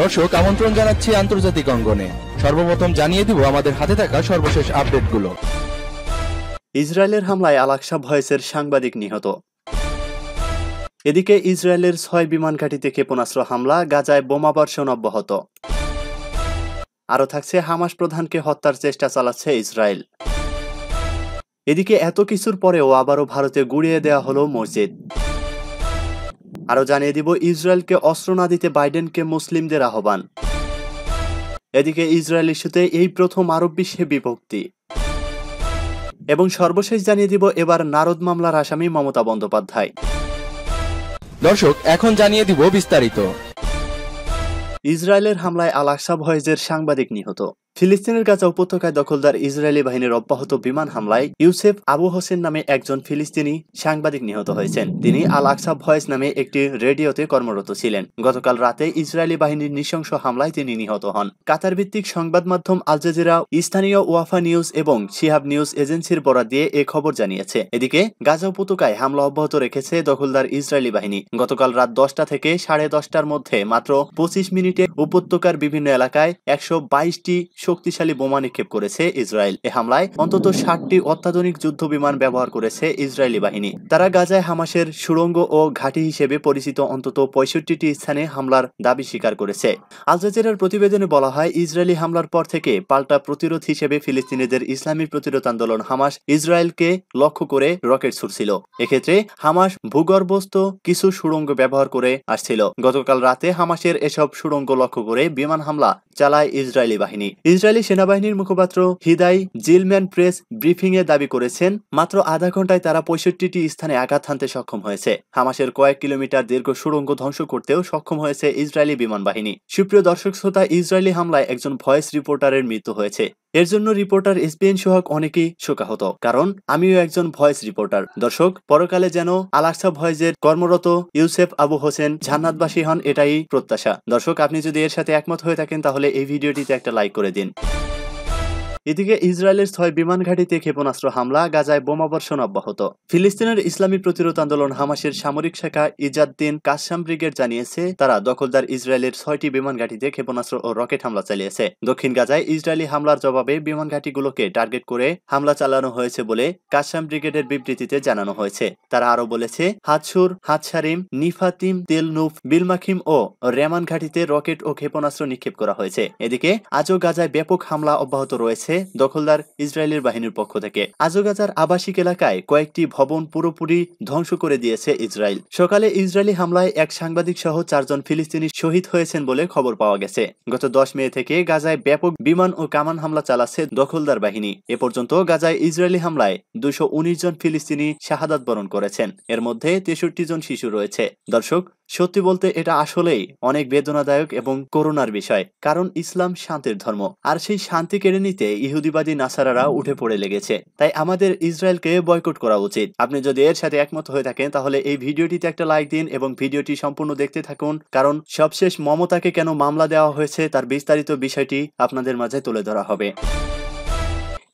দর্শক আমন্ত্রণ জানাচ্ছি আন্তর্জাতিক অঙ্গনে সর্বপ্রথম জানিয়ে দিব আমাদের হাতে থাকা সর্বশেষ আপডেটগুলো ইসরায়েলের হামলায় আলাকসা ভয়েসের সাংবাদিক নিহত এদিকে ইসরায়েলের ছয় বিমান ঘাঁটিতে ক্ষেপণাস্ত্র হামলা গাজায় বোমা বর্ষণ অব্যাহত আরও থাকছে হামাস প্রধানকে হত্যার চেষ্টা চালাচ্ছে ইসরায়েল এদিকে এত কিছুর পরেও আবারও ভারতে গুড়িয়ে দেয়া হলো মসজিদ আরও জানিয়ে দিব ইসরায়েলকে অস্ত্র না দিতে বাইডেনকে মুসলিমদের আহ্বান এদিকে ইসরায়েল ইস্যুতে এই প্রথম আরব বিশ্বে বিভক্তি এবং সর্বশেষ জানিয়ে দিব এবার নারদ মামলার আসামি মমতা বন্দ্যোপাধ্যায় দর্শক এখন জানিয়ে দিব বিস্তারিত ইসরায়েলের হামলায় আল আকসা ভয়েজের সাংবাদিক নিহত ফিলিস্তিনের গাজা উপত্যকায় দখলদার ইসরায়েলি বাহিনীর অব্যাহত বিমান হামলায় ইউসেফ আবু হোসেন নামে একজন ফিলিস্তিনি সাংবাদিক নিহত হয়েছেন তিনি আল আকসা ভয়েস নামে একটি রেডিওতে কর্মরত ছিলেন গতকাল রাতে ইসরায়েলি বাহিনীর নৃশংস হামলায় তিনি নিহত হন কাতার ভিত্তিক সংবাদ মাধ্যম আল জাজিরা স্থানীয় ওয়াফা নিউজ এবং শিহাব নিউজ এজেন্সির বরাদ দিয়ে এ খবর জানিয়েছে এদিকে গাজা উপত্যকায় হামলা অব্যাহত রেখেছে দখলদার ইসরায়েলি বাহিনী গতকাল রাত দশটা থেকে সাড়ে দশটার মধ্যে মাত্র পঁচিশ মিনিটে উপত্যকার বিভিন্ন এলাকায় একশো বাইশটি শক্তিশালী বোমা নিক্ষেপ করেছে ইসরায়েল এ হামলায় অন্তত ষাটটি অত্যাধুনিক যুদ্ধ বিমান ব্যবহার করেছে ইসরায়েলি বাহিনী তারা গাজায় হামাসের সুরঙ্গ ও ঘাঁটি হিসেবে পরিচিত অন্তত পঁয়ষট্টি স্থানে হামলার দাবি স্বীকার করেছে আল প্রতিবেদনে বলা হয় ইসরায়েলি হামলার পর থেকে পাল্টা প্রতিরোধ হিসেবে ফিলিস্তিনিদের ইসলামী প্রতিরোধ আন্দোলন হামাস ইসরায়েলকে লক্ষ্য করে রকেট ছুটছিল এক্ষেত্রে হামাস ভূগর্ভস্থ কিছু সুরঙ্গ ব্যবহার করে আসছিল গতকাল রাতে হামাসের এসব সুরঙ্গ লক্ষ্য করে বিমান হামলা চালায় ইসরায়েলি বাহিনী ইসরায়েলি সেনাবাহিনীর মুখপাত্র হিদাই জিলম্যান প্রেস ব্রিফিংয়ে দাবি করেছেন মাত্র আধা ঘন্টায় তারা পঁয়ষট্টিটি স্থানে আঘাত হানতে সক্ষম হয়েছে হামাসের কয়েক কিলোমিটার দীর্ঘ সুড়ঙ্গ ধ্বংস করতেও সক্ষম হয়েছে ইসরায়েলি বিমান বাহিনী সুপ্রিয় দর্শক শ্রোতা ইসরায়েলি হামলায় একজন ভয়েস রিপোর্টারের মৃত্যু হয়েছে এর জন্য রিপোর্টার এসপিএন সোহাগ অনেকেই শোকাহত কারণ আমিও একজন ভয়েস রিপোর্টার দর্শক পরকালে যেন আলাক্সা ভয়েসের কর্মরত ইউসেফ আবু হোসেন জান্নাতবাসী হন এটাই প্রত্যাশা দর্শক আপনি যদি এর সাথে একমত হয়ে থাকেন তাহলে এই ভিডিওটিতে একটা লাইক করে দিন এদিকে ইসরায়েলের ছয় বিমান ঘাঁটিতে ক্ষেপণাস্ত্র হামলা গাজায় বোমাবর্ষণ অব্যাহত ফিলিস্তিনের ইসলামী প্রতিরোধ আন্দোলন হামাসের সামরিক শাখা ইজাদ্দিন কাসাম ব্রিগেড জানিয়েছে তারা দখলদার ইসরায়েলের ছয়টি বিমান ঘাঁটিতে ক্ষেপণাস্ত্র ও রকেট হামলা চালিয়েছে দক্ষিণ গাজায় ইসরায়েলি হামলার জবাবে বিমান ঘাঁটিগুলোকে টার্গেট করে হামলা চালানো হয়েছে বলে কাশাম ব্রিগেডের বিবৃতিতে জানানো হয়েছে তারা আরও বলেছে হাতসুর হাতসারিম নিফাতিম তেলনুফ বিলমাখিম ও রেমান ঘাঁটিতে রকেট ও ক্ষেপণাস্ত্র নিক্ষেপ করা হয়েছে এদিকে আজও গাজায় ব্যাপক হামলা অব্যাহত রয়েছে হয়েছে দখলদার ইসরায়েলের বাহিনীর পক্ষ থেকে আজও আবাসিক এলাকায় কয়েকটি ভবন পুরোপুরি ধ্বংস করে দিয়েছে ইসরায়েল সকালে ইসরায়েলি হামলায় এক সাংবাদিক সহ চারজন ফিলিস্তিনি শহীদ হয়েছেন বলে খবর পাওয়া গেছে গত দশ মে থেকে গাজায় ব্যাপক বিমান ও কামান হামলা চালাচ্ছে দখলদার বাহিনী এ পর্যন্ত গাজায় ইসরায়েলি হামলায় দুশো জন ফিলিস্তিনি শাহাদাত বরণ করেছেন এর মধ্যে তেষট্টি জন শিশু রয়েছে দর্শক সত্যি বলতে এটা আসলেই অনেক বেদনাদায়ক এবং করুণার বিষয় কারণ ইসলাম শান্তির ধর্ম আর সেই শান্তি কেড়ে নিতে ইহুদিবাদী নাসারারা উঠে পড়ে লেগেছে তাই আমাদের ইসরায়েলকে বয়কট করা উচিত আপনি যদি এর সাথে একমত হয়ে থাকেন তাহলে এই ভিডিওটিতে একটা লাইক দিন এবং ভিডিওটি সম্পূর্ণ দেখতে থাকুন কারণ সবশেষ মমতাকে কেন মামলা দেওয়া হয়েছে তার বিস্তারিত বিষয়টি আপনাদের মাঝে তুলে ধরা হবে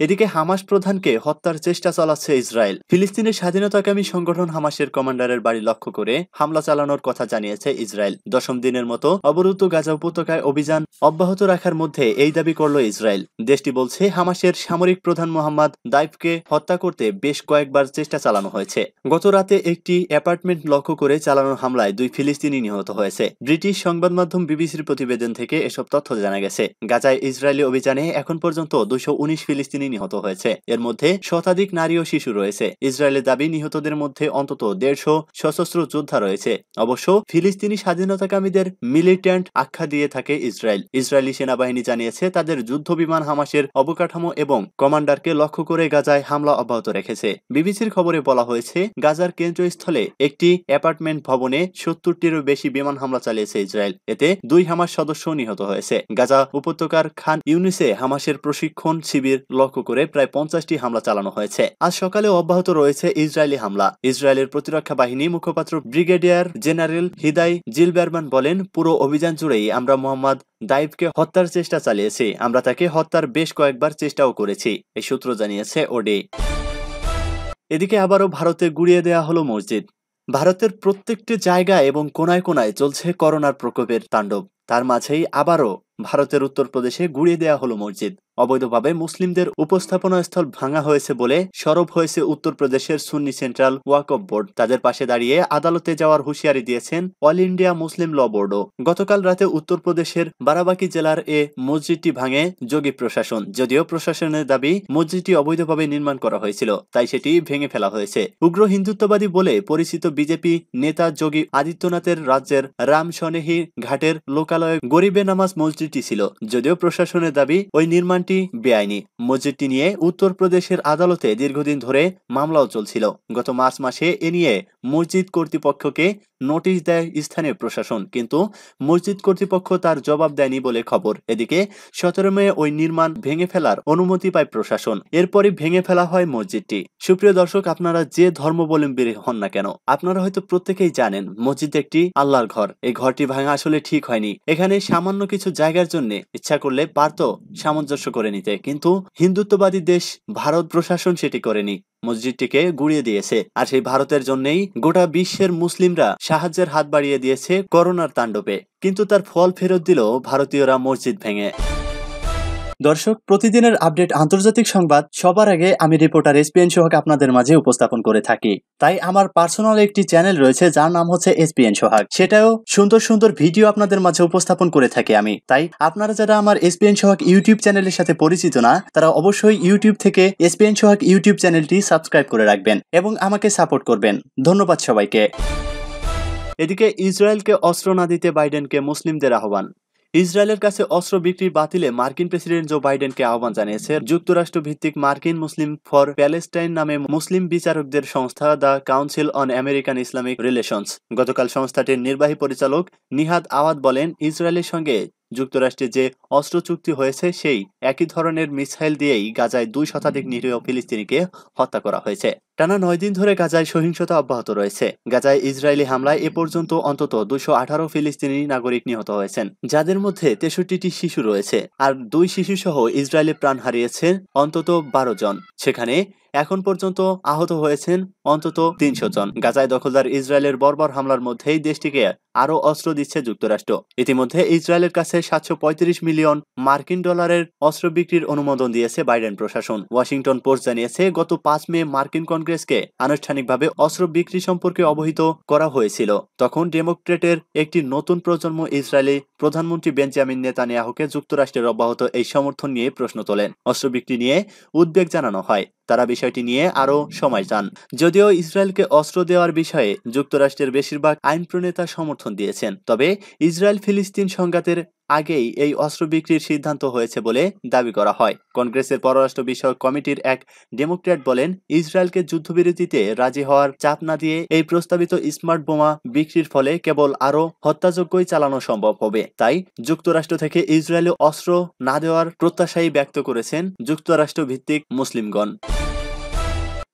এদিকে হামাস প্রধানকে হত্যার চেষ্টা চালাচ্ছে ইসরায়েল ফিলিস্তিনের স্বাধীনতাকামী সংগঠন হামাসের কমান্ডারের বাড়ি লক্ষ্য করে হামলা চালানোর কথা জানিয়েছে ইসরায়েল দশম দিনের মতো অবরুদ্ধ গাজা উপত্যকায় অভিযান অব্যাহত রাখার মধ্যে এই দাবি করল ইসরায়েল দেশটি বলছে হামাসের সামরিক প্রধান মোহাম্মদ দাইফকে হত্যা করতে বেশ কয়েকবার চেষ্টা চালানো হয়েছে গত রাতে একটি অ্যাপার্টমেন্ট লক্ষ্য করে চালানো হামলায় দুই ফিলিস্তিনি নিহত হয়েছে ব্রিটিশ সংবাদ মাধ্যম বিবিসির প্রতিবেদন থেকে এসব তথ্য জানা গেছে গাজায় ইসরায়েলি অভিযানে এখন পর্যন্ত দুশো ফিলিস্তিনি কর্মী নিহত হয়েছে এর মধ্যে শতাধিক নারী ও শিশু রয়েছে ইসরায়েলের দাবি নিহতদের মধ্যে অন্তত দেড়শো সশস্ত্র যোদ্ধা রয়েছে অবশ্য ফিলিস্তিনি স্বাধীনতাকামীদের মিলিটেন্ট আখ্যা দিয়ে থাকে ইসরায়েল ইসরায়েলি সেনাবাহিনী জানিয়েছে তাদের যুদ্ধ বিমান হামাসের অবকাঠামো এবং কমান্ডারকে লক্ষ্য করে গাজায় হামলা অব্যাহত রেখেছে বিবিসির খবরে বলা হয়েছে গাজার কেন্দ্রস্থলে একটি অ্যাপার্টমেন্ট ভবনে সত্তরটিরও বেশি বিমান হামলা চালিয়েছে ইসরায়েল এতে দুই হামাস সদস্য নিহত হয়েছে গাজা উপত্যকার খান ইউনিসে হামাসের প্রশিক্ষণ শিবির লক্ষ্য লক্ষ্য করে প্রায় পঞ্চাশটি হামলা চালানো হয়েছে আজ সকালে অব্যাহত রয়েছে ইসরায়েলি হামলা ইসরায়েলের প্রতিরক্ষা বাহিনী মুখপাত্র ব্রিগেডিয়ার জেনারেল হিদাই জিলবেরমান বলেন পুরো অভিযান জুড়েই আমরা মোহাম্মদ দাইবকে হত্যার চেষ্টা চালিয়েছি আমরা তাকে হত্যার বেশ কয়েকবার চেষ্টাও করেছি এই সূত্র জানিয়েছে ওডি এদিকে আবারও ভারতে গুড়িয়ে দেয়া হলো মসজিদ ভারতের প্রত্যেকটি জায়গা এবং কোনায় কোনায় চলছে করোনার প্রকোপের তাণ্ডব তার মাঝেই আবারও ভারতের উত্তরপ্রদেশে গুড়িয়ে দেয়া হলো মসজিদ অবৈধভাবে মুসলিমদের উপস্থাপনা স্থল ভাঙা হয়েছে বলে সরব হয়েছে উত্তরপ্রদেশের সুন্নি সেন্ট্রাল ওয়াকফ বোর্ড তাদের পাশে দাঁড়িয়ে আদালতে যাওয়ার হুঁশিয়ারি দিয়েছেন অল ইন্ডিয়া মুসলিম ল বোর্ডও গতকাল রাতে উত্তরপ্রদেশের বারাবাকি জেলার এ মসজিদটি ভাঙে যোগী প্রশাসন যদিও প্রশাসনের দাবি মসজিদটি অবৈধভাবে নির্মাণ করা হয়েছিল তাই সেটি ভেঙে ফেলা হয়েছে উগ্র হিন্দুত্ববাদী বলে পরিচিত বিজেপি নেতা যোগী আদিত্যনাথের রাজ্যের রামসনেহী ঘাটের লোকালয়ে গরিবে নামাজ মসজিদ মসজিদটি ছিল যদিও প্রশাসনের দাবি ওই নির্মাণটি বেআইনি মসজিদটি নিয়ে উত্তর প্রদেশের আদালতে দীর্ঘদিন ধরে মামলাও চলছিল গত মার্চ মাসে এ নিয়ে মসজিদ কর্তৃপক্ষকে নোটিশ দেয় স্থানীয় প্রশাসন কিন্তু মসজিদ কর্তৃপক্ষ তার জবাব দেয়নি বলে খবর এদিকে সতেরো মে ওই নির্মাণ ভেঙে ফেলার অনুমতি পায় প্রশাসন এরপরই ভেঙে ফেলা হয় মসজিদটি সুপ্রিয় দর্শক আপনারা যে ধর্মাবলম্বী হন না কেন আপনারা হয়তো প্রত্যেকেই জানেন মসজিদ একটি আল্লাহর ঘর এই ঘরটি ভাঙা আসলে ঠিক হয়নি এখানে সামান্য কিছু জায়গার জন্য ইচ্ছা করলে পারত সামঞ্জস্য করে নিতে কিন্তু হিন্দুত্ববাদী দেশ ভারত প্রশাসন সেটি করেনি মসজিদটিকে গুড়িয়ে দিয়েছে আর সেই ভারতের জন্যই গোটা বিশ্বের মুসলিমরা সাহায্যের হাত বাড়িয়ে দিয়েছে করোনার তাণ্ডবে কিন্তু তার ফল ফেরত দিল ভারতীয়রা মসজিদ ভেঙে দর্শক প্রতিদিনের আপডেট আন্তর্জাতিক সংবাদ সবার আগে আমি রিপোর্টার এসপিএন সোহাগ আপনাদের মাঝে উপস্থাপন করে থাকি তাই আমার পার্সোনাল একটি চ্যানেল রয়েছে যার নাম হচ্ছে এসপিএন সোহাগ সেটাও সুন্দর সুন্দর ভিডিও আপনাদের মাঝে উপস্থাপন করে থাকি আমি তাই আপনারা যারা আমার এসপিএন সোহাগ ইউটিউব চ্যানেলের সাথে পরিচিত না তারা অবশ্যই ইউটিউব থেকে এসপিএন সোহাগ ইউটিউব চ্যানেলটি সাবস্ক্রাইব করে রাখবেন এবং আমাকে সাপোর্ট করবেন ধন্যবাদ সবাইকে এদিকে ইসরায়েলকে অস্ত্র না দিতে বাইডেনকে মুসলিমদের আহ্বান ইসরায়েলের কাছে অস্ত্র বিক্রি বাতিলে মার্কিন প্রেসিডেন্ট জো বাইডেনকে আহ্বান জানিয়েছে যুক্তরাষ্ট্র ভিত্তিক মার্কিন মুসলিম ফর প্যালেস্টাইন নামে মুসলিম বিচারকদের সংস্থা the Council on American Islamic Relations গতকাল সংস্থাটির নির্বাহী পরিচালক নিহাদ আওয়াদ বলেন ইসরায়েলের সঙ্গে যুক্তরাষ্ট্রে যে অস্ত্র চুক্তি হয়েছে সেই একই ধরনের মিসাইল দিয়েই গাজায় দুই শতাধিক নিরীহ ফিলিস্তিনিকে হত্যা করা হয়েছে টানা নয় দিন ধরে গাজায় সহিংসতা অব্যাহত রয়েছে গাজায় ইসরায়েলি হামলায় এ পর্যন্ত অন্তত দুশো আঠারো ফিলিস্তিনি নাগরিক নিহত হয়েছেন যাদের মধ্যে তেষট্টিটি শিশু রয়েছে আর দুই শিশু সহ ইসরায়েলি প্রাণ হারিয়েছেন অন্তত বারো জন সেখানে এখন পর্যন্ত আহত হয়েছেন অন্তত তিনশো জন গাজায় দখলদার ইসরায়েলের বর্বর হামলার মধ্যেই দেশটিকে আরও অস্ত্র দিচ্ছে যুক্তরাষ্ট্র ইতিমধ্যে ইসরায়েলের কাছে সাতশো মিলিয়ন মার্কিন ডলারের অস্ত্র বিক্রির অনুমোদন দিয়েছে বাইডেন প্রশাসন ওয়াশিংটন পোস্ট জানিয়েছে গত পাঁচ মে মার্কিন কংগ্রেসকে আনুষ্ঠানিকভাবে অস্ত্র বিক্রি সম্পর্কে অবহিত করা হয়েছিল তখন ডেমোক্রেটের একটি নতুন প্রজন্ম ইসরায়েলি প্রধানমন্ত্রী বেঞ্জামিন নেতানিয়াহুকে যুক্তরাষ্ট্রের অব্যাহত এই সমর্থন নিয়ে প্রশ্ন তোলেন অস্ত্র বিক্রি নিয়ে উদ্বেগ জানানো হয় তারা বিষয়টি নিয়ে আরও সময় চান যদিও ইসরায়েলকে অস্ত্র দেওয়ার বিষয়ে যুক্তরাষ্ট্রের বেশিরভাগ আইন প্রণেতা সমর্থন দিয়েছেন তবে ইসরায়েল ফিলিস্তিন সংঘাতের আগেই এই অস্ত্র বিক্রির সিদ্ধান্ত হয়েছে বলে দাবি করা হয় কংগ্রেসের পররাষ্ট্র বিষয়ক কমিটির এক ডেমোক্র্যাট বলেন ইসরায়েলকে যুদ্ধবিরতিতে রাজি হওয়ার চাপ না দিয়ে এই প্রস্তাবিত স্মার্ট বোমা বিক্রির ফলে কেবল আরও হত্যাযজ্ঞই চালানো সম্ভব হবে তাই যুক্তরাষ্ট্র থেকে ইসরায়েলে অস্ত্র না দেওয়ার প্রত্যাশাই ব্যক্ত করেছেন যুক্তরাষ্ট্র ভিত্তিক মুসলিমগণ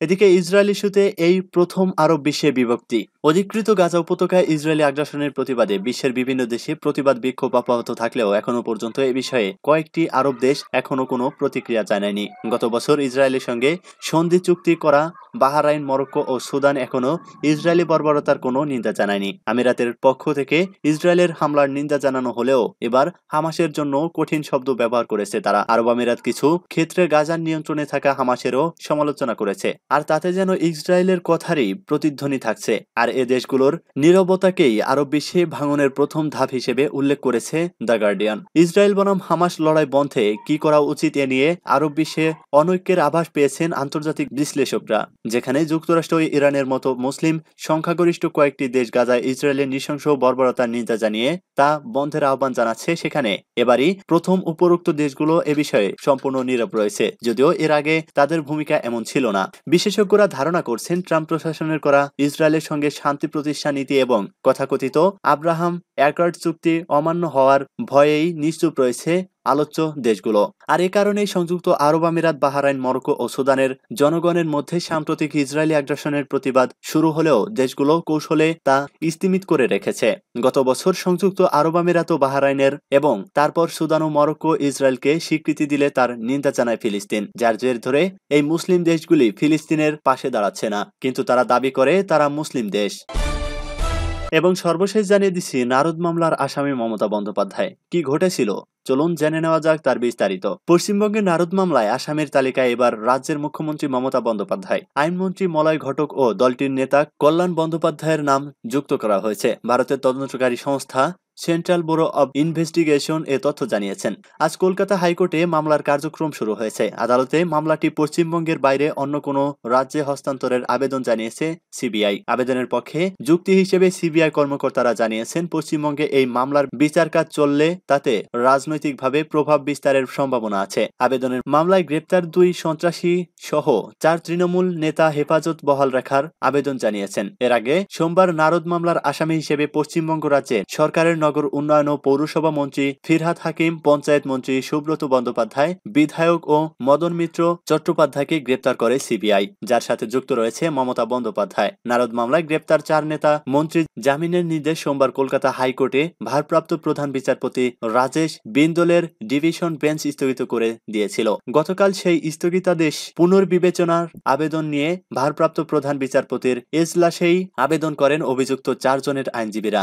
এদিকে ইসরায়েল ইস্যুতে এই প্রথম আরব বিশ্বে বিভক্তি অধিকৃত গাজা উপত্যকায় ইসরায়েলি আগ্রাসনের প্রতিবাদে বিশ্বের বিভিন্ন দেশে প্রতিবাদ বিক্ষোভ অব্যাহত থাকলেও এখনও পর্যন্ত এ বিষয়ে কয়েকটি আরব দেশ এখনও কোনো প্রতিক্রিয়া জানায়নি গত বছর ইসরায়েলের সঙ্গে সন্ধি চুক্তি করা বাহারাইন মরক্কো ও সুদান এখনও ইসরায়েলি বর্বরতার কোনো নিন্দা জানায়নি আমিরাতের পক্ষ থেকে ইসরায়েলের হামলার নিন্দা জানানো হলেও এবার হামাসের জন্য কঠিন শব্দ ব্যবহার করেছে তারা আরব আমিরাত কিছু ক্ষেত্রে গাজার নিয়ন্ত্রণে থাকা হামাসেরও সমালোচনা করেছে আর তাতে যেন ইসরায়েলের কথারই প্রতিধ্বনি থাকছে আর এ দেশগুলোর নিরবতাকেই আরও বেশি ভাঙনের প্রথম ধাপ হিসেবে উল্লেখ করেছে দ্য গার্ডিয়ান ইসরায়েল বনাম হামাস লড়াই বন্ধে কি করা উচিত এ নিয়ে আরব বিশ্বে অনৈক্যের আভাস পেয়েছেন আন্তর্জাতিক বিশ্লেষকরা যেখানে যুক্তরাষ্ট্র ইরানের মতো মুসলিম সংখ্যাগরিষ্ঠ কয়েকটি দেশ গাজায় ইসরায়েলের নৃশংস বর্বরতার নিন্দা জানিয়ে তা বন্ধের আহ্বান জানাচ্ছে সেখানে এবারই প্রথম উপরোক্ত দেশগুলো এ বিষয়ে সম্পূর্ণ নীরব রয়েছে যদিও এর আগে তাদের ভূমিকা এমন ছিল না বিশ্ব বিশেষজ্ঞরা ধারণা করছেন ট্রাম্প প্রশাসনের করা ইসরায়েলের সঙ্গে শান্তি প্রতিষ্ঠা নীতি এবং কথাকথিত আব্রাহাম অ্যাকার্ড চুক্তি অমান্য হওয়ার ভয়েই নিশ্চুপ রয়েছে আলোচ্য দেশগুলো আর এ কারণেই সংযুক্ত আরব আমিরাত বাহারাইন মরক্কো ও সুদানের জনগণের মধ্যে সাম্প্রতিক ইসরায়েলি আগ্রাসনের প্রতিবাদ শুরু হলেও দেশগুলো কৌশলে তা ইস্তিমিত করে রেখেছে গত বছর সংযুক্ত আরব আমিরাত ও বাহারাইনের এবং তারপর সুদান ও মরক্কো ইসরায়েলকে স্বীকৃতি দিলে তার নিন্দা জানায় ফিলিস্তিন যার জের ধরে এই মুসলিম দেশগুলি ফিলিস্তিনের পাশে দাঁড়াচ্ছে না কিন্তু তারা দাবি করে তারা মুসলিম দেশ এবং সর্বশেষ জানিয়ে দিচ্ছি নারদ মামলার আসামি মমতা বন্দ্যোপাধ্যায় কি ঘটেছিল চলুন জেনে নেওয়া যাক তার বিস্তারিত পশ্চিমবঙ্গে নারদ মামলায় আসামের তালিকায় এবার রাজ্যের মুখ্যমন্ত্রী মমতা বন্দ্যোপাধ্যায় আইনমন্ত্রী মলয় ঘটক ও দলটির নেতা কল্যাণ বন্দ্যোপাধ্যায়ের নাম যুক্ত করা হয়েছে ভারতের তদন্তকারী সংস্থা সেন্ট্রাল ব্যুরো অব ইনভেস্টিগেশন এ তথ্য জানিয়েছেন আজ কলকাতা হাইকোর্টে মামলার কার্যক্রম শুরু হয়েছে আদালতে মামলাটি পশ্চিমবঙ্গের বাইরে অন্য কোনো রাজ্যে হস্তান্তরের আবেদন জানিয়েছে সিবিআই আবেদনের পক্ষে যুক্তি হিসেবে সিবিআই কর্মকর্তারা জানিয়েছেন পশ্চিমবঙ্গে এই মামলার বিচার কাজ চললে তাতে রাজনৈতিকভাবে প্রভাব বিস্তারের সম্ভাবনা আছে আবেদনের মামলায় গ্রেপ্তার দুই সন্ত্রাসী সহ চার তৃণমূল নেতা হেফাজত বহাল রাখার আবেদন জানিয়েছেন এর আগে সোমবার নারদ মামলার আসামি হিসেবে পশ্চিমবঙ্গ রাজ্যে সরকারের নগর উন্নয়ন ও পৌরসভা মন্ত্রী ফিরহাদ হাকিম পঞ্চায়েত মন্ত্রী সুব্রত বন্দ্যোপাধ্যায় বিধায়ক ও মদন মিত্র চট্টোপাধ্যায়কে গ্রেপ্তার করে সিবিআই যার সাথে যুক্ত রয়েছে মমতা বন্দ্যোপাধ্যায় নারদ মামলায় গ্রেপ্তার চার নেতা মন্ত্রী জামিনের নির্দেশ সোমবার কলকাতা হাইকোর্টে ভারপ্রাপ্ত প্রধান বিচারপতি রাজেশ বিন্দলের ডিভিশন বেঞ্চ স্থগিত করে দিয়েছিল গতকাল সেই স্থগিতাদেশ পুনর্বিবেচনার আবেদন নিয়ে ভারপ্রাপ্ত প্রধান বিচারপতির এজলাসেই আবেদন করেন অভিযুক্ত চারজনের আইনজীবীরা